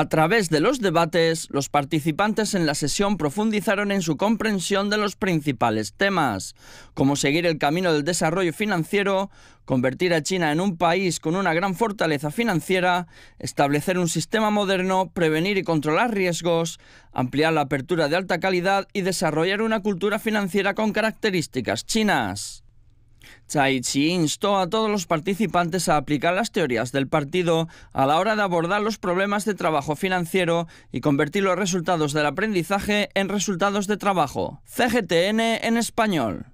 A través de los debates, los participantes en la sesión profundizaron en su comprensión de los principales temas, como seguir el camino del desarrollo financiero, convertir a China en un país con una gran fortaleza financiera, establecer un sistema moderno, prevenir y controlar riesgos, ampliar la apertura de alta calidad y desarrollar una cultura financiera con características chinas. Chai Chi instó a todos los participantes a aplicar las teorías del partido a la hora de abordar los problemas de trabajo financiero y convertir los resultados del aprendizaje en resultados de trabajo. CGTN en español.